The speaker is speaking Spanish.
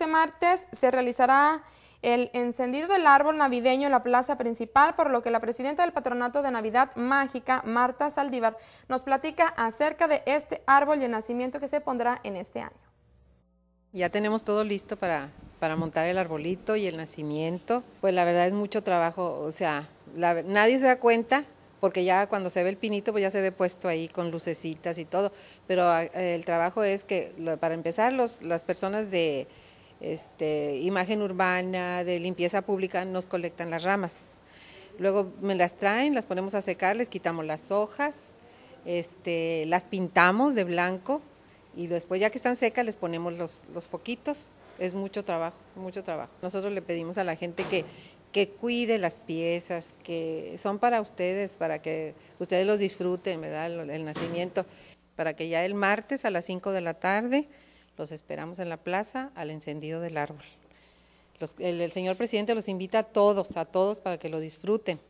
este martes se realizará el encendido del árbol navideño en la plaza principal, por lo que la presidenta del Patronato de Navidad Mágica, Marta Saldívar, nos platica acerca de este árbol y el nacimiento que se pondrá en este año. Ya tenemos todo listo para, para montar el arbolito y el nacimiento. Pues la verdad es mucho trabajo, o sea, nadie se da cuenta porque ya cuando se ve el pinito, pues ya se ve puesto ahí con lucecitas y todo. Pero ah, el trabajo es que, para empezar, los, las personas de este, imagen urbana, de limpieza pública, nos colectan las ramas. Luego me las traen, las ponemos a secar, les quitamos las hojas, este, las pintamos de blanco y después ya que están secas les ponemos los, foquitos. Es mucho trabajo, mucho trabajo. Nosotros le pedimos a la gente que, cuide las piezas, que son para ustedes, para que ustedes los disfruten, ¿verdad? El, el nacimiento, para que ya el martes a las 5 de la tarde los esperamos en la plaza al encendido del árbol. el señor presidente los invita a todos, a todos para que lo disfruten.